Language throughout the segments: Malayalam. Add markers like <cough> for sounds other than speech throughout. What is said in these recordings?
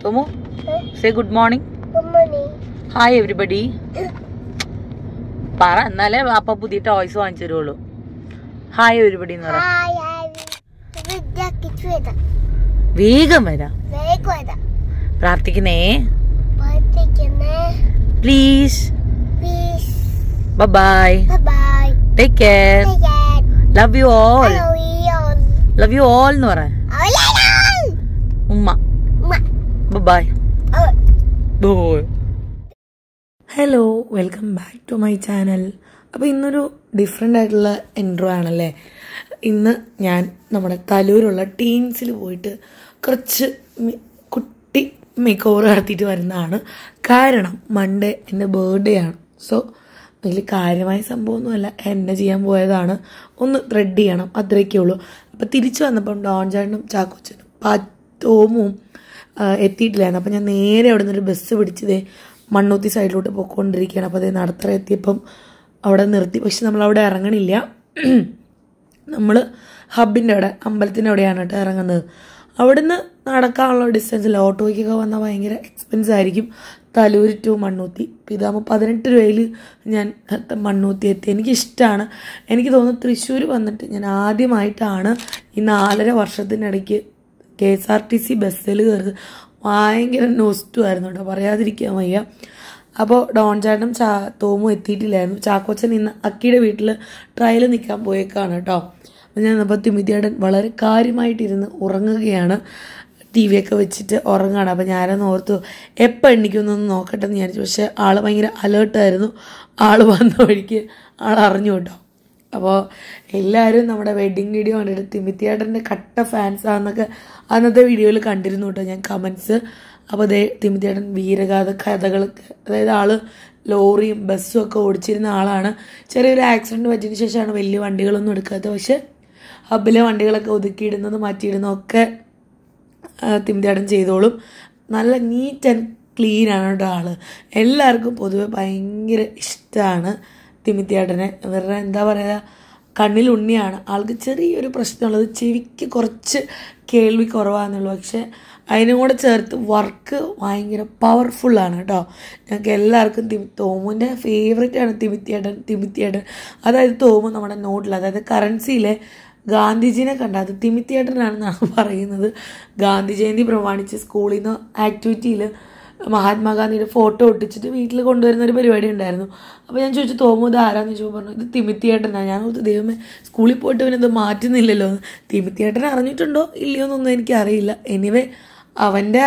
Tomo, say good morning. Good morning. Hi everybody. പറ എന്നാലേ അപ്പ പുതിയ ടോയ്സ് വാങ്ങിച്ചു തരുള്ളൂ ഹായ് എവരിബഡി എന്ന് പറയാം വേഗം വരാം പ്രാർത്ഥിക്കുന്നേ please bye take care love you all love you all എന്ന് പറയാം bye hello welcome back to my channel അപ്പോൾ ഇന്നൊരു ഡിഫറെന്റ് ആയിട്ടുള്ള എൻട്രോ ആണല്ലേ ഇന്ന് ഞാൻ നമ്മുടെ തലൂരുള്ള ടീൻസിൽ പോയിട്ട് കുറച്ച് കുട്ടി മേക്ക് ഓവർ നടത്തിയിട്ട് വരുന്നതാണ് കാരണം മൺഡേ എൻ്റെ ബർത്ത്ഡേ ആണ് സോ വലിയ കാര്യമായ സംഭവമൊന്നുമല്ല എന്നെ ചെയ്യാൻ പോയതാണ് ഒന്ന് ത്രെഡ് ചെയ്യണം അത്രയൊക്കെ ഉള്ളൂ അപ്പോൾ തിരിച്ചു വന്നപ്പം ഡോൺചാണ്ടും ചാട്ടനും ചാക്കോച്ചനും പാത്തോമും എത്തിയിട്ടില്ലായിരുന്നു അപ്പം ഞാൻ നേരെ അവിടെ നിന്നൊരു ബസ് പിടിച്ചതേ മണ്ണൂത്തി സൈഡിലോട്ട് പോയിക്കൊണ്ടിരിക്കുകയാണ് അപ്പോൾ അതേ നടത്തറ എത്തിയപ്പം അവിടെ നിർത്തി പക്ഷെ നമ്മൾ അവിടെ ഇറങ്ങണില്ല <clears throat> നമ്മൾ ഹബിൻ്റെ അവിടെ അമ്പലത്തിൻ്റെ അവിടെയാണ് കേട്ടോ ഇറങ്ങുന്നത് നിന്ന് നടക്കാനുള്ള ഡിസ്റ്റൻസിൽ ഓട്ടോയ്ക്കൊക്കെ വന്നാൽ ഭയങ്കര എക്സ്പെൻസ് ആയിരിക്കും തലൂരി ടു മണ്ണൂത്തി ഇതാകുമ്പോൾ പതിനെട്ട് രൂപയിൽ ഞാൻ മണ്ണൂത്തി എത്തി എനിക്കിഷ്ടമാണ് എനിക്ക് തോന്നുന്നു തൃശ്ശൂർ വന്നിട്ട് ഞാൻ ആദ്യമായിട്ടാണ് ഈ നാലര വർഷത്തിനിടയ്ക്ക് K S R T C ബസ്സിൽ കയറുന്നത് ഭയങ്കര നോസ്റ്റു ആയിരുന്നു കേട്ടോ പറയാതിരിക്കാൻ വയ്യ അപ്പോൾ ഡോൺ ചേട്ടനും ചാ തോമു എത്തിയിട്ടില്ലായിരുന്നു ചാക്കോച്ചൻ ഇന്ന് അക്കിയുടെ വീട്ടിൽ ട്രയൽ നിൽക്കാൻ പോയേക്കാണ് കേട്ടോ അപ്പം ഞാൻ അപ്പോൾ തിമിതിയേടൻ വളരെ കാര്യമായിട്ടിരുന്ന് ഉറങ്ങുകയാണ് ടി വി ഒക്കെ വെച്ചിട്ട് ഉറങ്ങാണ് അപ്പം ഞാനൊന്ന് ഓർത്തു എപ്പോൾ എണ്ണിക്കുന്നൊന്ന് നോക്കട്ടെ എന്ന് വിചാരിച്ചു പക്ഷേ ആൾ ഭയങ്കര അലേർട്ടായിരുന്നു ആൾ വന്ന വഴിക്ക് ആൾ അറിഞ്ഞു കേട്ടോ അപ്പോൾ എല്ലാവരും നമ്മുടെ വെഡ്ഡിങ് വീഡിയോ കണ്ടിട്ട് തിമിത്തിയേട്ടൻ്റെ കട്ട ഫാൻസ് ആണെന്നൊക്കെ അന്നത്തെ വീഡിയോയിൽ കണ്ടിരുന്നു കേട്ടോ ഞാൻ കമൻസ് അപ്പോൾ അതേ തിമിത്തിയേട്ടൻ വീരഗാഥ കഥകളൊക്കെ അതായത് ആൾ ലോറിയും ബസ്സും ഒക്കെ ഓടിച്ചിരുന്ന ആളാണ് ചെറിയൊരു ആക്സിഡൻറ്റ് പറ്റിയതിന് ശേഷമാണ് വലിയ വണ്ടികളൊന്നും എടുക്കാത്തത് പക്ഷെ ഹബിലെ വണ്ടികളൊക്കെ ഒതുക്കിയിടുന്നത് മാറ്റിയിടുന്നതും ഒക്കെ തിമിത്തിയേട്ടൻ ചെയ്തോളും നല്ല നീറ്റ് ആൻഡ് ക്ലീനാണ് കേട്ടോ ആൾ എല്ലാവർക്കും പൊതുവെ ഭയങ്കര ഇഷ്ടമാണ് തിമിത്തിയാട്ടനെ ഇവരുടെ എന്താ പറയുക കണ്ണിൽ ഉണ്ണിയാണ് ആൾക്ക് ചെറിയൊരു പ്രശ്നമുള്ളത് ചെവിക്ക് കുറച്ച് കേൾവി കുറവാണെന്നുള്ളൂ പക്ഷേ അതിനും കൂടെ ചേർത്ത് വർക്ക് ഭയങ്കര പവർഫുള്ളാണ് കേട്ടോ ഞങ്ങൾക്ക് എല്ലാവർക്കും തിമി തോമുവിൻ്റെ ഫേവറേറ്റാണ് തിമിത്തിയാട്ടൻ തിമിത്തിയാട്ടൻ അതായത് തോമു നമ്മുടെ നോട്ടിൽ അതായത് കറൻസിയിലെ ഗാന്ധിജിനെ കണ്ട അത് തിമിത്തിയാട്ടനാണെന്നാണ് പറയുന്നത് ഗാന്ധി ജയന്തി പ്രമാണിച്ച് സ്കൂളിൽ നിന്ന് ആക്ടിവിറ്റിയിൽ മഹാത്മാഗാന്ധിയുടെ ഫോട്ടോ ഒട്ടിച്ചിട്ട് വീട്ടിൽ കൊണ്ടുവരുന്ന ഒരു പരിപാടി ഉണ്ടായിരുന്നു അപ്പോൾ ഞാൻ ചോദിച്ചു തോമു ആരാന്ന് ചോദിച്ചപ്പോൾ പറഞ്ഞു ഇത് തിമിത്തിയേട്ടനാണ് ഞാൻ ഓർത്ത് ദൈവമേ സ്കൂളിൽ പോയിട്ട് അവനത് മാറ്റുന്നില്ലല്ലോ തിമിത്തിയേട്ടൻ അറിഞ്ഞിട്ടുണ്ടോ ഇല്ലയോ എന്നൊന്നും എനിക്കറിയില്ല എനിവേ അവൻ്റെ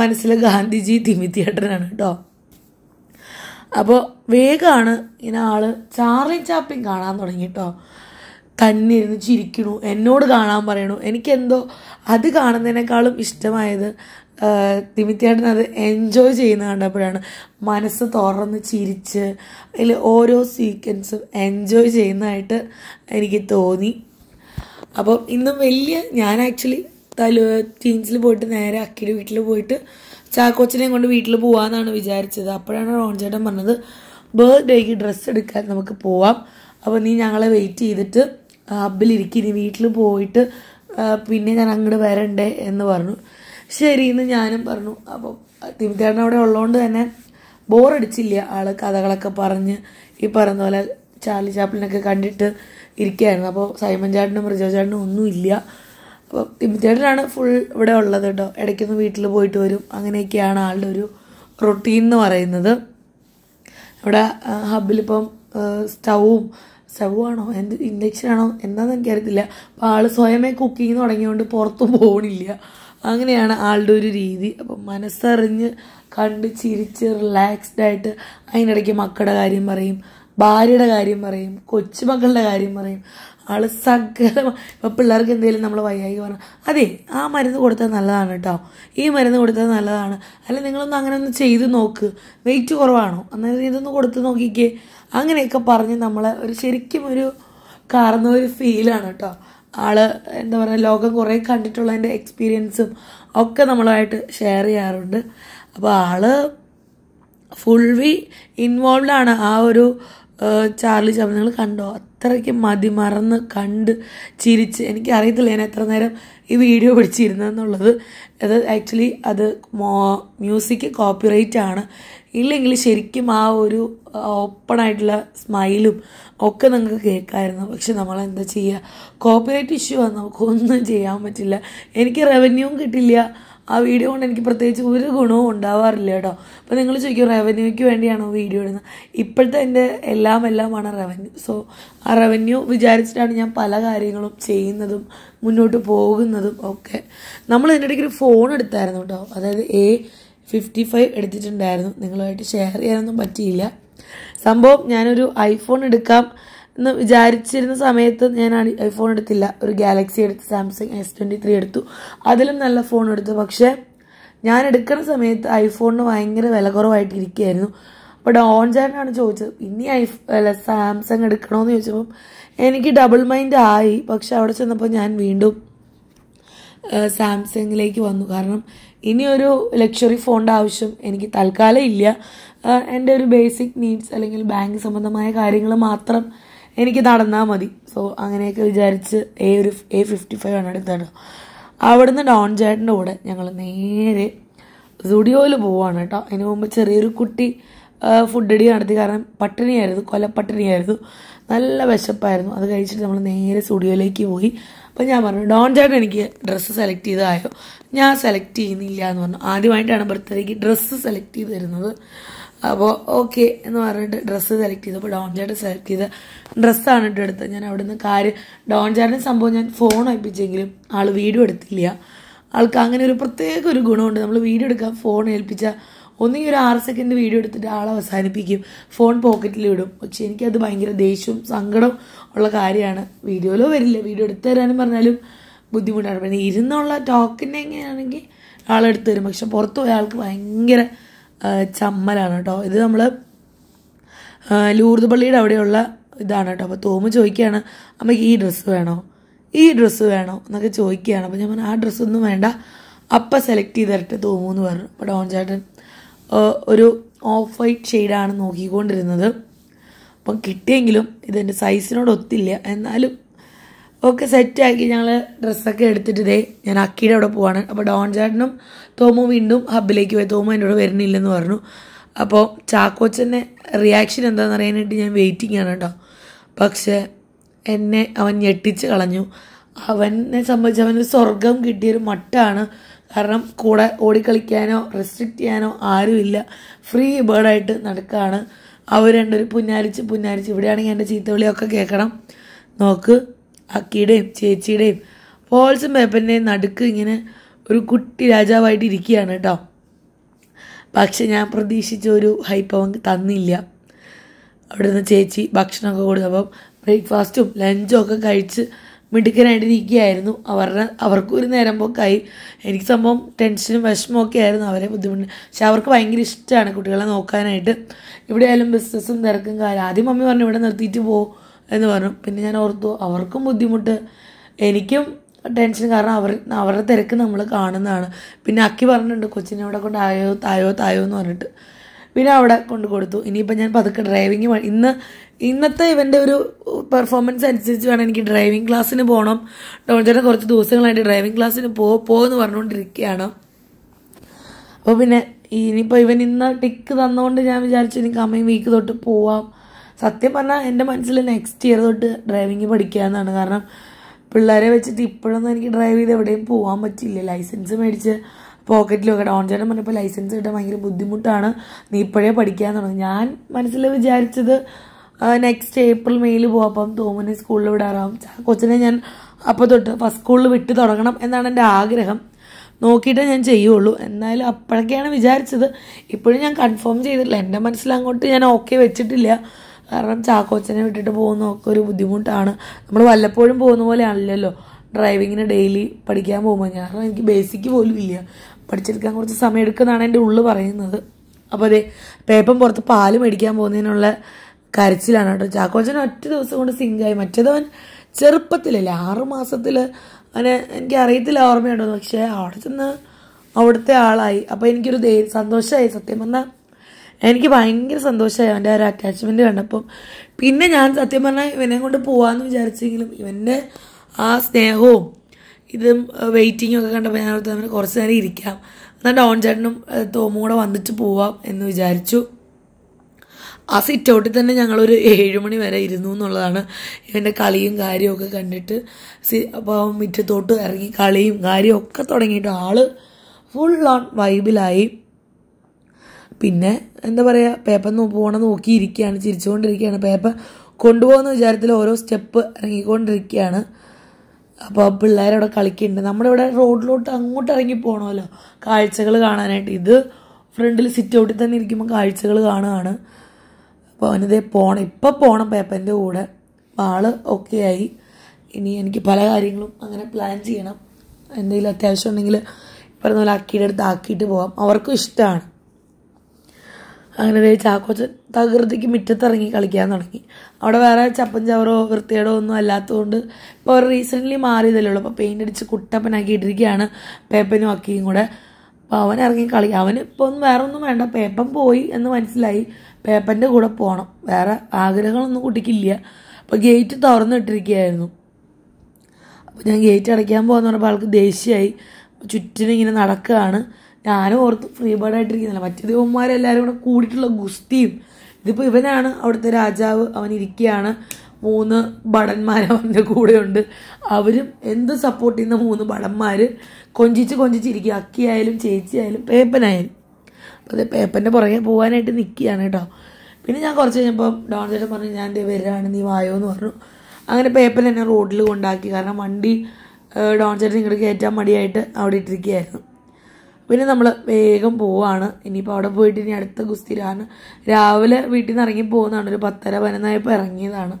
മനസ്സിലെ ഗാന്ധിജി തിമിത്തിയേട്ടനാണ് കേട്ടോ അപ്പോൾ വേഗമാണ് ഇങ്ങനെ ആൾ ചാർലി ചാപ്പിൻ കാണാൻ തുടങ്ങി കേട്ടോ തന്നിരുന്ന് ചിരിക്കണു എന്നോട് കാണാൻ പറയണു എനിക്കെന്തോ അത് കാണുന്നതിനേക്കാളും ഇഷ്ടമായത് നിമിത്തിയായിട്ട് അത് എൻജോയ് ചെയ്യുന്ന കണ്ടപ്പോഴാണ് മനസ്സ് തുറന്ന് ചിരിച്ച് അതിൽ ഓരോ സീക്വൻസും എൻജോയ് ചെയ്യുന്നതായിട്ട് എനിക്ക് തോന്നി അപ്പോൾ ഇന്നും വലിയ ഞാൻ ആക്ച്വലി തലു ചീൻസിൽ പോയിട്ട് നേരെ അക്കിയുടെ വീട്ടിൽ പോയിട്ട് ചാക്കോച്ചനെയും കൊണ്ട് വീട്ടിൽ പോകാമെന്നാണ് വിചാരിച്ചത് അപ്പോഴാണ് റോൺചേട്ടൻ ചേട്ടൻ പറഞ്ഞത് ബർത്ത്ഡേക്ക് ഡ്രസ്സ് എടുക്കാൻ നമുക്ക് പോവാം അപ്പോൾ നീ ഞങ്ങളെ വെയിറ്റ് ചെയ്തിട്ട് ഹബ്ബിലിരിക്കും നീ വീട്ടിൽ പോയിട്ട് പിന്നെ ഞാൻ അങ്ങോട്ട് വരണ്ടേ എന്ന് പറഞ്ഞു ശരിയെന്ന് ഞാനും പറഞ്ഞു അപ്പം തിമിത്തേട്ടൻ അവിടെ ഉള്ളതുകൊണ്ട് തന്നെ ബോറടിച്ചില്ല ആള് കഥകളൊക്കെ പറഞ്ഞ് ഈ പറഞ്ഞ പോലെ ചാർലി ചാപ്പിളിനൊക്കെ കണ്ടിട്ട് ഇരിക്കുകയായിരുന്നു അപ്പോൾ സൈമൻ ചേട്ടനും മൃജോ ചേട്ടനും ഒന്നും ഇല്ല അപ്പോൾ തിമിത്തേട്ടനാണ് ഫുൾ ഇവിടെ ഉള്ളത് കേട്ടോ ഇടയ്ക്കൊന്ന് വീട്ടിൽ പോയിട്ട് വരും അങ്ങനെയൊക്കെയാണ് ആളുടെ ഒരു റൊട്ടീൻ എന്ന് പറയുന്നത് ഇവിടെ ഹബിലിപ്പം സ്റ്റൗവും സ്റ്റൗവാണോ എന്ത് ഇൻഡക്ഷനാണോ എന്താണെന്ന് എനിക്കറിയത്തില്ല അപ്പോൾ ആൾ സ്വയമേ കുക്കിങ് തുടങ്ങിയതുകൊണ്ട് പുറത്തും പോകണില്ല അങ്ങനെയാണ് ആളുടെ ഒരു രീതി അപ്പം മനസ്സറിഞ്ഞ് കണ്ട് ചിരിച്ച് റിലാക്സ്ഡ് ആയിട്ട് അതിനിടയ്ക്ക് മക്കളുടെ കാര്യം പറയും ഭാര്യയുടെ കാര്യം പറയും കൊച്ചുമക്കളുടെ കാര്യം പറയും ആൾ സകല ഇപ്പം പിള്ളേർക്ക് എന്തെങ്കിലും നമ്മൾ വയ്യായി പറഞ്ഞാൽ അതെ ആ മരുന്ന് കൊടുത്താൽ നല്ലതാണ് കേട്ടോ ഈ മരുന്ന് കൊടുത്താൽ നല്ലതാണ് അല്ല നിങ്ങളൊന്ന് അങ്ങനെ ഒന്ന് ചെയ്ത് നോക്ക് വെയിറ്റ് കുറവാണോ അന്നേരം ഇതൊന്ന് കൊടുത്ത് നോക്കിക്കേ അങ്ങനെയൊക്കെ പറഞ്ഞ് നമ്മളെ ഒരു ശരിക്കും ഒരു കാർന്ന ഒരു ഫീലാണ് കേട്ടോ ആള് എന്താ പറയുക ലോകം കുറേ കണ്ടിട്ടുള്ളതിൻ്റെ എക്സ്പീരിയൻസും ഒക്കെ നമ്മളുമായിട്ട് ഷെയർ ചെയ്യാറുണ്ട് അപ്പോൾ ആള് ഫുൾവി ഇൻവോൾവ് ആണ് ആ ഒരു ചാർലി ചാപ്ലിൻ നിങ്ങൾ കണ്ടോ അത്രയ്ക്ക് മതി മറന്ന് കണ്ട് ചിരിച്ച് അറിയത്തില്ല ഞാൻ എത്ര നേരം ഈ വീഡിയോ പിടിച്ചിരുന്നെന്നുള്ളത് അത് ആക്ച്വലി അത് മ്യൂസിക് കോപ്പിറൈറ്റ് ആണ് ഇല്ലെങ്കിൽ ശരിക്കും ആ ഒരു ഓപ്പൺ ആയിട്ടുള്ള സ്മൈലും ഒക്കെ നിങ്ങൾക്ക് കേൾക്കാമായിരുന്നു പക്ഷെ നമ്മൾ എന്താ ചെയ്യുക കോപ്പറേറ്റ് ഇഷ്യൂ ആണ് നമുക്കൊന്നും ചെയ്യാൻ പറ്റില്ല എനിക്ക് റവന്യൂവും കിട്ടില്ല ആ വീഡിയോ കൊണ്ട് എനിക്ക് പ്രത്യേകിച്ച് ഒരു ഗുണവും ഉണ്ടാവാറില്ല കേട്ടോ അപ്പോൾ നിങ്ങൾ ചോദിക്കും റവന്യൂക്ക് വേണ്ടിയാണോ വീഡിയോ ഇടുന്നത് ഇപ്പോഴത്തെ എൻ്റെ എല്ലാം എല്ലാമാണ് റവന്യൂ സോ ആ റവന്യൂ വിചാരിച്ചിട്ടാണ് ഞാൻ പല കാര്യങ്ങളും ചെയ്യുന്നതും മുന്നോട്ട് പോകുന്നതും ഒക്കെ നമ്മൾ ഇതിൻ്റെ ഇടയ്ക്ക് ഒരു ഫോൺ എടുത്തായിരുന്നു കേട്ടോ അതായത് എ ഫിഫ്റ്റി ഫൈവ് എടുത്തിട്ടുണ്ടായിരുന്നു നിങ്ങളുമായിട്ട് ഷെയർ ചെയ്യാനൊന്നും പറ്റിയില്ല സംഭവം ഞാനൊരു ഐഫോൺ എടുക്കാം എന്ന് വിചാരിച്ചിരുന്ന സമയത്ത് ഞാൻ ഐഫോൺ എടുത്തില്ല ഒരു ഗാലക്സി എടുത്ത് സാംസങ് എസ് ട്വൻറ്റി ത്രീ എടുത്തു അതിലും നല്ല ഫോൺ എടുത്തു പക്ഷേ ഞാൻ എടുക്കുന്ന സമയത്ത് ഐഫോണിന് ഭയങ്കര വില കുറവായിട്ടിരിക്കുകയായിരുന്നു അപ്പോൾ ഡോൺ ചേട്ടനാണ് ചോദിച്ചത് ഇനി ഐഫ് അല്ല സാംസങ് എടുക്കണമെന്ന് ചോദിച്ചപ്പം എനിക്ക് ഡബിൾ മൈൻഡ് ആയി പക്ഷെ അവിടെ ചെന്നപ്പോൾ ഞാൻ വീണ്ടും സാംസങ്ങിലേക്ക് വന്നു കാരണം ഇനി ഒരു ലക്ഷറി ഫോണിൻ്റെ ആവശ്യം എനിക്ക് തൽക്കാലം ഇല്ല എൻ്റെ ഒരു ബേസിക് നീഡ്സ് അല്ലെങ്കിൽ ബാങ്ക് സംബന്ധമായ കാര്യങ്ങൾ മാത്രം എനിക്ക് നടന്നാൽ മതി സോ അങ്ങനെയൊക്കെ വിചാരിച്ച് എ ഒരു എ ഫിഫ്റ്റി ഫൈവ് ആണ് തന്നു അവിടുന്ന് ഡോൺ ചേട്ടൻ്റെ കൂടെ ഞങ്ങൾ നേരെ സ്റ്റുഡിയോയിൽ പോവാണ് കേട്ടോ അതിന് മുമ്പ് ചെറിയൊരു കുട്ടി ഫുഡ് അടി നടത്തി കാരണം പട്ടിണിയായിരുന്നു കൊലപ്പട്ടിണിയായിരുന്നു നല്ല വിശപ്പായിരുന്നു അത് കഴിച്ചിട്ട് നമ്മൾ നേരെ സ്റ്റുഡിയോയിലേക്ക് പോയി അപ്പം ഞാൻ പറഞ്ഞു ഡോൺ ചേട്ടൻ എനിക്ക് ഡ്രസ്സ് സെലക്ട് ചെയ്തതായോ ഞാൻ സെലക്ട് ചെയ്യുന്നില്ല എന്ന് പറഞ്ഞു ആദ്യമായിട്ടാണ് ബർത്ത്ഡേക്ക് ഡ്രസ്സ് സെലക്ട് ചെയ്ത് തരുന്നത് അപ്പോൾ ഓക്കെ എന്ന് പറഞ്ഞിട്ട് ഡ്രസ്സ് സെലക്ട് ചെയ്തു അപ്പോൾ ഡോൺ ചേട്ടൻ സെലക്ട് ചെയ്ത ഡ്രസ്സാണ് ഇട്ട് എടുത്തത് ഞാൻ അവിടെ നിന്ന് കാര്യം ഡോൺ ചേട്ടൻ സംഭവം ഞാൻ ഫോൺ ഏൽപ്പിച്ചെങ്കിലും ആൾ വീഡിയോ എടുത്തില്ല ആൾക്ക് അങ്ങനെ ഒരു പ്രത്യേക ഒരു ഗുണമുണ്ട് നമ്മൾ വീഡിയോ എടുക്കാൻ ഫോൺ ഏൽപ്പിച്ചാൽ ഒന്നും ഈ ഒരു ആറ് സെക്കൻഡ് വീഡിയോ എടുത്തിട്ട് ആൾ അവസാനിപ്പിക്കും ഫോൺ പോക്കറ്റിൽ വിടും പക്ഷെ എനിക്കത് ഭയങ്കര ദേഷ്യവും സങ്കടവും ഉള്ള കാര്യമാണ് വീഡിയോയിലോ വരില്ല വീഡിയോ എടുത്തു തരാനും പറഞ്ഞാലും ബുദ്ധിമുട്ടാണ് പിന്നെ ഇരുന്നുള്ള ടോക്കിൻ്റെ എങ്ങനെയാണെങ്കിൽ ആളെടുത്ത് തരും പക്ഷെ പുറത്ത് പോയ ഭയങ്കര ചമ്മലാണ് കേട്ടോ ഇത് നമ്മൾ ലൂർദ് പള്ളിയുടെ അവിടെയുള്ള ഇതാണ് കേട്ടോ അപ്പോൾ തോമ് ചോദിക്കുകയാണ് അമ്മയ്ക്ക് ഈ ഡ്രസ്സ് വേണോ ഈ ഡ്രസ്സ് വേണോ എന്നൊക്കെ ചോദിക്കുകയാണ് അപ്പോൾ ഞാൻ പറഞ്ഞു ആ ഡ്രസ്സൊന്നും വേണ്ട അപ്പം സെലക്ട് ചെയ്ത് തരട്ടെ എന്ന് പറഞ്ഞു അപ്പോൾ ഡോൺ ചേട്ടൻ ഒരു ഓഫ് വൈറ്റ് ഷെയ്ഡാണ് നോക്കിക്കൊണ്ടിരുന്നത് അപ്പം കിട്ടിയെങ്കിലും ഇതെൻ്റെ സൈസിനോട് ഒത്തില്ല എന്നാലും ഒക്കെ സെറ്റാക്കി ഞങ്ങൾ ഡ്രസ്സൊക്കെ എടുത്തിട്ട് ഇതേ ഞാൻ അക്കിയുടെ അവിടെ പോവാണ് അപ്പോൾ ഡോൺ ചേട്ടനും തോമു വീണ്ടും ഹബ്ബിലേക്ക് പോയി തോമു എൻ്റെ കൂടെ വരുന്നില്ലെന്ന് പറഞ്ഞു അപ്പോൾ ചാക്കോച്ചൻ്റെ റിയാക്ഷൻ എന്താണെന്ന് അറിയാനായിട്ട് ഞാൻ വെയിറ്റിംഗ് ആണ് കേട്ടോ പക്ഷേ എന്നെ അവൻ ഞെട്ടിച്ച് കളഞ്ഞു അവനെ സംബന്ധിച്ച് അവന് സ്വർഗം കിട്ടിയൊരു മട്ടാണ് കാരണം കൂടെ ഓടിക്കളിക്കാനോ റെസ്ട്രിക്റ്റ് ചെയ്യാനോ ആരുമില്ല ഫ്രീ ബേർഡായിട്ട് നടക്കുകയാണ് അവർ രണ്ടൊരു പുന്നാരിച്ച് പുന്നാരിച്ച് ഇവിടെയാണെങ്കിൽ എൻ്റെ ചീത്തവിളിയൊക്കെ കേൾക്കണം നോക്ക് അക്കിയുടെയും ചേച്ചിയുടെയും പോൾസും പേപ്പറിൻ്റെയും നടുക്ക് ഇങ്ങനെ ഒരു കുട്ടി രാജാവായിട്ട് ഇരിക്കുകയാണ് കേട്ടോ പക്ഷെ ഞാൻ പ്രതീക്ഷിച്ച ഒരു ഹൈപ്പ് അവൻ തന്നില്ല അവിടുന്ന് ചേച്ചി ഭക്ഷണമൊക്കെ കൊടുത്തപ്പം ബ്രേക്ക്ഫാസ്റ്റും ലഞ്ചും ഒക്കെ കഴിച്ച് മിടുക്കനായിട്ടിരിക്കുകയായിരുന്നു അവരുടെ അവർക്കൊരു നേരം പോക്കായി എനിക്ക് സംഭവം ടെൻഷനും വിഷമമൊക്കെ ആയിരുന്നു അവരെ ബുദ്ധിമുട്ട് പക്ഷെ അവർക്ക് ഭയങ്കര ഇഷ്ടമാണ് കുട്ടികളെ നോക്കാനായിട്ട് ഇവിടെ ആയാലും ബിസിനസ്സും തിരക്കും കാര്യം ആദ്യം മമ്മി പറഞ്ഞു ഇവിടെ നിർത്തിയിട്ട് പോ എന്ന് പറഞ്ഞു പിന്നെ ഞാൻ ഓർത്തു അവർക്കും ബുദ്ധിമുട്ട് എനിക്കും ടെൻഷൻ കാരണം അവർ അവരുടെ തിരക്ക് നമ്മൾ കാണുന്നതാണ് പിന്നെ അക്കി പറഞ്ഞിട്ടുണ്ട് കൊച്ചിനെ അവിടെ കൊണ്ട് ആയോ തായോ തായോ എന്ന് പറഞ്ഞിട്ട് പിന്നെ അവിടെ കൊണ്ട് കൊടുത്തു ഇനിയിപ്പോൾ ഞാൻ പതുക്കെ ഡ്രൈവിങ് ഇന്ന് ഇന്നത്തെ ഇവൻ്റെ ഒരു പെർഫോമൻസ് അനുസരിച്ച് വേണം എനിക്ക് ഡ്രൈവിംഗ് ക്ലാസ്സിന് പോകണം ഡോൺചേട്ടൻ കുറച്ച് ദിവസങ്ങളായിട്ട് ഡ്രൈവിംഗ് ക്ലാസ്സിന് പോ പോകുമെന്ന് പറഞ്ഞുകൊണ്ടിരിക്കുകയാണ് അപ്പോൾ പിന്നെ ഇനിയിപ്പോൾ ഇവൻ ഇന്ന് ടിക്ക് തന്നുകൊണ്ട് ഞാൻ വിചാരിച്ചു ഇനി കമ്മിങ് വീക്ക് തൊട്ട് പോവാം സത്യം പറഞ്ഞാൽ എൻ്റെ മനസ്സിൽ നെക്സ്റ്റ് ഇയർ തൊട്ട് ഡ്രൈവിംഗ് പഠിക്കുക എന്നാണ് കാരണം പിള്ളേരെ വെച്ചിട്ട് ഇപ്പോഴൊന്നും എനിക്ക് ഡ്രൈവ് ചെയ്ത് എവിടെയും പോകാൻ പറ്റില്ല ലൈസൻസ് മേടിച്ച് പോക്കറ്റിലൊക്കെ ഡൗൺ ചെയ്യണം പറഞ്ഞപ്പോൾ ലൈസൻസ് കിട്ടാൻ ഭയങ്കര ബുദ്ധിമുട്ടാണ് നീ ഇപ്പോഴേ പഠിക്കാൻ തുടങ്ങി ഞാൻ മനസ്സിൽ വിചാരിച്ചത് നെക്സ്റ്റ് ഏപ്രിൽ മെയിൽ പോകാം അപ്പം തോമനെ സ്കൂളിൽ വിടാറാം കൊച്ചിനെ ഞാൻ അപ്പം തൊട്ട് ഫസ്റ്റ് സ്കൂളിൽ വിട്ട് തുടങ്ങണം എന്നാണ് എൻ്റെ ആഗ്രഹം നോക്കിയിട്ടേ ഞാൻ ചെയ്യുള്ളൂ എന്നാലും അപ്പോഴൊക്കെയാണ് വിചാരിച്ചത് ഇപ്പോഴും ഞാൻ കൺഫേം ചെയ്തിട്ടില്ല എൻ്റെ മനസ്സിൽ അങ്ങോട്ട് ഞാൻ ഓക്കെ വെച്ചിട്ടില്ല കാരണം ചാക്കോച്ചനെ വിട്ടിട്ട് പോകുന്നതൊക്കെ ഒരു ബുദ്ധിമുട്ടാണ് നമ്മൾ വല്ലപ്പോഴും പോകുന്ന പോലെ ആണല്ലോ ഡ്രൈവിങ്ങിന് ഡെയിലി പഠിക്കാൻ പോകുമ്പോൾ കാരണം എനിക്ക് ബേസിക് പോലും ഇല്ല പഠിച്ചെടുക്കാൻ കുറച്ച് സമയം എടുക്കുന്നതാണ് എൻ്റെ ഉള്ളു പറയുന്നത് അപ്പോൾ അതെ പേപ്പം പുറത്ത് പാല് മേടിക്കാൻ പോകുന്നതിനുള്ള കരച്ചിലാണ് കേട്ടോ ചാക്കോച്ചൻ ഒറ്റ ദിവസം കൊണ്ട് സിങ്കായി അവൻ ചെറുപ്പത്തിലല്ലേ ആറു മാസത്തിൽ അവനെ എനിക്ക് അറിയത്തില്ല ഓർമ്മയുണ്ടോ പക്ഷേ അവിടെ ചെന്ന് അവിടുത്തെ ആളായി അപ്പോൾ എനിക്കൊരു ദേ സന്തോഷമായി സത്യം പറഞ്ഞാൽ എനിക്ക് ഭയങ്കര സന്തോഷമായി അവൻ്റെ ആ ഒരു അറ്റാച്ച്മെൻറ്റ് കണ്ടപ്പം പിന്നെ ഞാൻ സത്യം പറഞ്ഞാൽ ഇവനെ കൊണ്ട് പോകാമെന്ന് വിചാരിച്ചെങ്കിലും ഇവൻ്റെ ആ സ്നേഹവും ഇതും വെയിറ്റിംഗും ഒക്കെ കണ്ടപ്പോൾ ഞാൻ തമ്മിൽ കുറച്ച് നേരം ഇരിക്കാം എന്നാൽ ഡോൺ ചേട്ടനും തോമും കൂടെ വന്നിട്ട് പോവാം എന്ന് വിചാരിച്ചു ആ സിറ്റ് ഔട്ടിൽ തന്നെ ഞങ്ങളൊരു ഏഴുമണി വരെ ഇരുന്നു എന്നുള്ളതാണ് ഇവൻ്റെ കളിയും കാര്യവും ഒക്കെ കണ്ടിട്ട് സി അപ്പോൾ മിറ്റത്തോട്ട് ഇറങ്ങി കളിയും കാര്യവും ഒക്കെ തുടങ്ങിയിട്ട് ആൾ ഫുൾ ഓൺ വൈബിലായി പിന്നെ എന്താ പറയുക പേപ്പർ പോകണം നോക്കിയിരിക്കുകയാണ് ചിരിച്ചുകൊണ്ടിരിക്കുകയാണ് പേപ്പർ കൊണ്ടുപോകുന്ന വിചാരത്തിൽ ഓരോ സ്റ്റെപ്പ് ഇറങ്ങിക്കൊണ്ടിരിക്കുകയാണ് അപ്പോൾ പിള്ളേരവിടെ കളിക്കുന്നുണ്ട് നമ്മളിവിടെ ഇവിടെ റോഡിലോട്ട് അങ്ങോട്ട് ഇറങ്ങി പോകണമല്ലോ കാഴ്ചകൾ കാണാനായിട്ട് ഇത് ഫ്രണ്ടിൽ സിറ്റ് ഔട്ടിൽ തന്നെ ഇരിക്കുമ്പോൾ കാഴ്ചകൾ കാണുകയാണ് അപ്പോൾ അവനിതേ പോണം ഇപ്പം പോണം പേപ്പൻ്റെ കൂടെ ആള് ഓക്കെ ആയി ഇനി എനിക്ക് പല കാര്യങ്ങളും അങ്ങനെ പ്ലാൻ ചെയ്യണം എന്തെങ്കിലും അത്യാവശ്യം ഉണ്ടെങ്കിൽ ഇപ്പം പോലെ ആക്കിയുടെ അടുത്ത് ആക്കിയിട്ട് പോകാം അവർക്കും ഇഷ്ടമാണ് അങ്ങനെ ചാക്കോച്ചൻ തകൃതിക്ക് മുറ്റത്തിറങ്ങി കളിക്കാൻ തുടങ്ങി അവിടെ വേറെ ചപ്പൻ ചവറോ വൃത്തിയേടോ ഒന്നും അല്ലാത്തതുകൊണ്ട് ഇപ്പോൾ അവർ റീസെൻ്റ്ലി മാറിയതല്ലേ ഉള്ളൂ അപ്പോൾ പെയിൻ്റ് അടിച്ച് ഇട്ടിരിക്കുകയാണ് പേപ്പനും അക്കിയും കൂടെ അപ്പോൾ അവൻ ഇറങ്ങി കളി അവന് ഇപ്പോൾ ഒന്നും വേറെ ഒന്നും വേണ്ട പേപ്പൻ പോയി എന്ന് മനസ്സിലായി പേപ്പൻ്റെ കൂടെ പോകണം വേറെ ആഗ്രഹങ്ങളൊന്നും കുട്ടിക്കില്ല അപ്പോൾ ഗേറ്റ് തുറന്നിട്ടിരിക്കുകയായിരുന്നു അപ്പോൾ ഞാൻ ഗേറ്റ് അടയ്ക്കാൻ പോകുന്ന പറഞ്ഞപ്പോൾ ആൾക്ക് ദേഷ്യമായി ചുറ്റിനും ഇങ്ങനെ നടക്കുകയാണ് ഞാനും ഓർത്ത് ഫ്രീ ബേർഡ് ആയിട്ടിരിക്കുന്നില്ല മറ്റു ദേവന്മാരെല്ലാവരും കൂടെ കൂടിയിട്ടുള്ള ഗുസ്തിയും ഇതിപ്പോൾ ഇവനാണ് അവിടുത്തെ രാജാവ് അവൻ ഇരിക്കുകയാണ് മൂന്ന് ഭടന്മാർ അവൻ്റെ കൂടെയുണ്ട് അവരും എന്ത് സപ്പോർട്ട് ചെയ്യുന്ന മൂന്ന് ഭടന്മാർ കൊഞ്ചിച്ച് കൊഞ്ചിച്ചിരിക്കുക അക്കിയായാലും ചേച്ചിയായാലും പേപ്പനായാലും അപ്പോൾ അതെ പേപ്പൻ്റെ പുറകെ പോകാനായിട്ട് നിൽക്കുകയാണ് കേട്ടോ പിന്നെ ഞാൻ കുറച്ച് കഴിഞ്ഞപ്പോൾ ഡോൺ ചേട്ടൻ പറഞ്ഞു ഞാൻ എൻ്റെ വരാണ് നീ വായോ എന്ന് പറഞ്ഞു അങ്ങനെ പേപ്പൻ എന്നെ റോഡിൽ കൊണ്ടാക്കി കാരണം വണ്ടി ഡോൺ ചേട്ടൻ ഇങ്ങോട്ട് കയറ്റാൻ മടിയായിട്ട് അവിടെ ഇട്ടിരിക്കുകയായിരുന്നു പിന്നെ നമ്മൾ വേഗം പോവാണ് ഇനിയിപ്പോൾ അവിടെ പോയിട്ട് ഇനി അടുത്ത ഗുസ്തി രാവിലെ വീട്ടിൽ നിന്ന് ഇറങ്ങി പോകുന്നതാണ് ഒരു പത്തര പതിനൊന്നായപ്പോൾ ഇറങ്ങിയതാണ്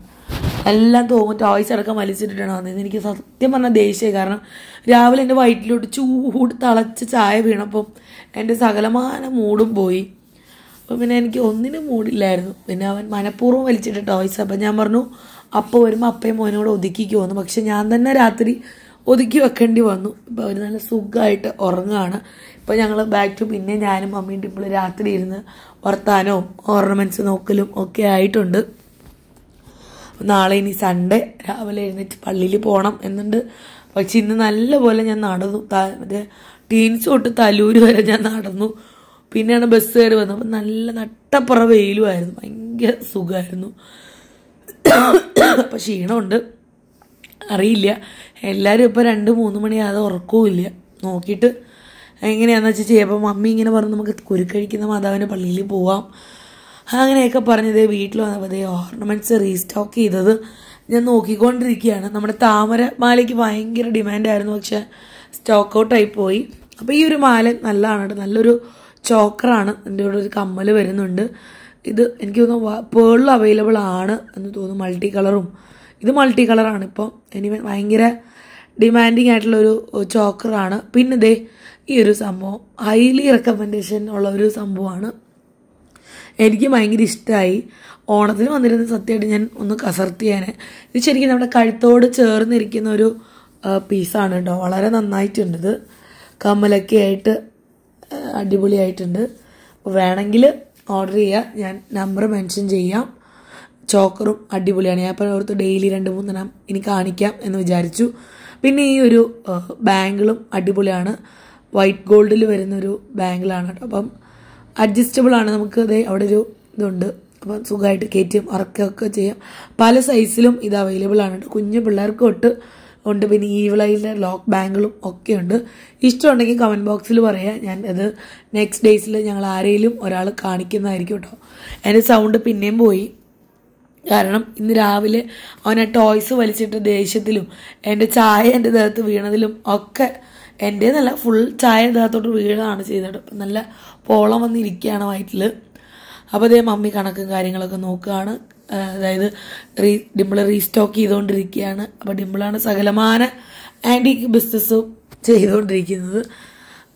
എല്ലാം തോന്നും ടോയ്സ് അടക്കം വലിച്ചിട്ടിട്ടാണ് വന്നത് എനിക്ക് സത്യം പറഞ്ഞാൽ ദേഷ്യമായി കാരണം രാവിലെ എൻ്റെ വയറ്റിലോട്ട് ചൂട് തിളച്ച് ചായ വീണപ്പം എൻ്റെ സകലമാന മൂടും പോയി അപ്പോൾ പിന്നെ എനിക്ക് ഒന്നിനും മൂടില്ലായിരുന്നു പിന്നെ അവൻ മനഃപൂർവ്വം വലിച്ചിട്ട് ടോയ്സ് അപ്പം ഞാൻ പറഞ്ഞു അപ്പ വരുമ്പോൾ അപ്പയും മോനോട് ഒതുക്കിക്ക് വന്നു പക്ഷെ ഞാൻ തന്നെ രാത്രി ഒതുക്കി വെക്കേണ്ടി വന്നു ഇപ്പോൾ അവർ നല്ല സുഖമായിട്ട് ഉറങ്ങുകയാണ് അപ്പോൾ ഞങ്ങൾ ബാക്ക് ടു പിന്നെ ഞാനും മമ്മിയും ടിപ്പിൾ രാത്രി ഇരുന്ന് വർത്താനവും ഓർണമെൻറ്റ്സ് നോക്കലും ഒക്കെ ആയിട്ടുണ്ട് നാളെ ഇനി സൺഡേ രാവിലെ എഴുന്നേറ്റ് പള്ളിയിൽ പോകണം എന്നുണ്ട് പക്ഷെ ഇന്ന് നല്ലപോലെ ഞാൻ നടന്നു മറ്റേ ടീൻസ് തൊട്ട് തലൂര് വരെ ഞാൻ നടന്നു പിന്നെയാണ് ബസ് കയറി വന്നത് അപ്പം നല്ല നട്ടപ്പുറ വെയിലുമായിരുന്നു ഭയങ്കര സുഖമായിരുന്നു അപ്പം ക്ഷീണമുണ്ട് അറിയില്ല എല്ലാവരും ഇപ്പോൾ രണ്ട് മൂന്ന് മണിയാതെ ഉറക്കവും ഇല്ല നോക്കിയിട്ട് എങ്ങനെയാണെന്ന് വെച്ചാൽ ചെയ്യുമ്പോൾ മമ്മി ഇങ്ങനെ പറഞ്ഞു നമുക്ക് കുരുക്കഴിക്കുന്ന മാതാവിൻ്റെ പള്ളിയിൽ പോവാം അങ്ങനെയൊക്കെ പറഞ്ഞത് വീട്ടിൽ വന്നപ്പോൾ ഓർണമെൻറ്റ്സ് റീസ്റ്റോക്ക് ചെയ്തത് ഞാൻ നോക്കിക്കൊണ്ടിരിക്കുകയാണ് നമ്മുടെ താമര മാലയ്ക്ക് ഭയങ്കര ഡിമാൻഡായിരുന്നു പക്ഷെ സ്റ്റോക്ക് ഔട്ടായി പോയി അപ്പോൾ ഈ ഒരു മാല നല്ലതാണ് കേട്ടോ നല്ലൊരു ചോക്കറാണ് എൻ്റെ കൂടെ ഒരു കമ്മൽ വരുന്നുണ്ട് ഇത് എനിക്ക് തോന്നുന്നു പേളിൽ അവൈലബിൾ ആണ് എന്ന് തോന്നുന്നു മൾട്ടി കളറും ഇത് മൾട്ടി കളറാണ് ഇപ്പോൾ ഇനി ഭയങ്കര ഡിമാൻഡിങ് ആയിട്ടുള്ളൊരു ചോക്കറാണ് പിന്നെ ഇതേ ഈ ഒരു സംഭവം ഹൈലി റെക്കമെൻഡേഷൻ ഉള്ള ഒരു സംഭവമാണ് എനിക്ക് ഭയങ്കര ഇഷ്ടമായി ഓണത്തിന് വന്നിരുന്ന സത്യമായിട്ട് ഞാൻ ഒന്ന് കസർത്ത് ഇത് ശരിക്കും നമ്മുടെ കഴുത്തോട് ചേർന്നിരിക്കുന്ന ഒരു പീസാണ് കേട്ടോ വളരെ നന്നായിട്ടുണ്ട് ഇത് കമ്മലൊക്കെ ആയിട്ട് അടിപൊളിയായിട്ടുണ്ട് വേണമെങ്കിൽ ഓർഡർ ചെയ്യുക ഞാൻ നമ്പർ മെൻഷൻ ചെയ്യാം ചോക്കറും അടിപൊളിയാണ് ഞാൻ ഇപ്പോൾ ഓർത്ത് ഡെയിലി രണ്ട് മൂന്നെണ്ണം ഇനി കാണിക്കാം എന്ന് വിചാരിച്ചു പിന്നെ ഈ ഒരു ബാങ്കിളും അടിപൊളിയാണ് വൈറ്റ് ഗോൾഡിൽ വരുന്നൊരു ബാങ്കിലാണ് കേട്ടോ അപ്പം അഡ്ജസ്റ്റബിൾ ആണ് നമുക്ക് അതേ അവിടെ ഒരു ഇതുണ്ട് അപ്പം സുഖമായിട്ട് കയറ്റിയും ഇറക്കുകയൊക്കെ ചെയ്യാം പല സൈസിലും ഇത് അവൈലബിൾ ആണ് കേട്ടോ കുഞ്ഞു പിള്ളേർക്ക് തൊട്ട് ഉണ്ട് പിന്നെ ഈവിളയിലെ ലോക്ക് ബാങ്കുകളും ഒക്കെ ഉണ്ട് ഇഷ്ടമുണ്ടെങ്കിൽ കമൻറ്റ് ബോക്സിൽ പറയാം ഞാൻ അത് നെക്സ്റ്റ് ഡേയ്സിൽ ഞങ്ങൾ ആരെങ്കിലും ഒരാൾ കാണിക്കുന്നതായിരിക്കും കേട്ടോ എൻ്റെ സൗണ്ട് പിന്നെയും പോയി കാരണം ഇന്ന് രാവിലെ അവൻ ആ ടോയ്സ് വലിച്ചിട്ട് ദേഷ്യത്തിലും എൻ്റെ ചായ എൻ്റെ ദേഹത്ത് വീണതിലും ഒക്കെ എൻ്റെ നല്ല ഫുൾ ചായ ഇതാത്തോട്ട് വീഴാണ് ചെയ്യുന്നത് അപ്പം നല്ല പോളം വന്നിരിക്കുകയാണ് വയറ്റിൽ അപ്പോൾ അതേ മമ്മി കണക്കും കാര്യങ്ങളൊക്കെ നോക്കുകയാണ് അതായത് റീ ഡിമ്പിൾ റീസ്റ്റോക്ക് ചെയ്തുകൊണ്ടിരിക്കുകയാണ് അപ്പോൾ ഡിംബിളാണ് സകലമാന ആൻറ്റിക് ബിസിനസ് ചെയ്തുകൊണ്ടിരിക്കുന്നത്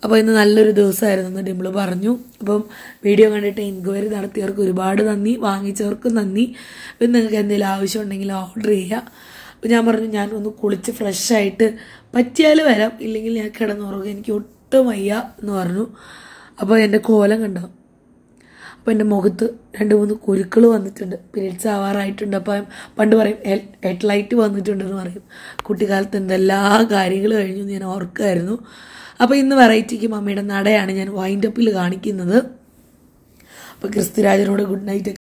അപ്പോൾ ഇന്ന് നല്ലൊരു ദിവസമായിരുന്നു എന്ന് ഡിമ്പിൾ പറഞ്ഞു അപ്പം വീഡിയോ കണ്ടിട്ട് എൻക്വയറി നടത്തിയവർക്ക് ഒരുപാട് നന്ദി വാങ്ങിച്ചവർക്കും നന്ദി പിന്നെ നിങ്ങൾക്ക് എന്തെങ്കിലും ആവശ്യമുണ്ടെങ്കിൽ ഓർഡർ ചെയ്യുക അപ്പം ഞാൻ പറഞ്ഞു ഞാൻ ഒന്ന് കുളിച്ച് ഫ്രഷായിട്ട് പറ്റിയാൽ വരാം ഇല്ലെങ്കിൽ ഞാൻ കിടന്നുറങ്ങും എനിക്ക് ഒട്ടും വയ്യ എന്ന് പറഞ്ഞു അപ്പോൾ എൻ്റെ കോലം കണ്ടോ അപ്പോൾ എൻ്റെ മുഖത്ത് രണ്ട് മൂന്ന് കുരുക്കൾ വന്നിട്ടുണ്ട് പീരീഡ്സ് ആവാറായിട്ടുണ്ട് അപ്പോൾ പണ്ട് പറയും ഹെഡ് ലൈറ്റ് വന്നിട്ടുണ്ടെന്ന് പറയും കുട്ടിക്കാലത്ത് എന്തെല്ലാ കാര്യങ്ങൾ കഴിഞ്ഞു ഞാൻ ഓർക്കുമായിരുന്നു അപ്പോൾ ഇന്ന് വെറൈറ്റിക്ക് മമ്മിയുടെ നടയാണ് ഞാൻ വൈൻഡപ്പിൽ കാണിക്കുന്നത് അപ്പോൾ ക്രിസ്തുരാജനോട് ഗുഡ് നൈറ്റ്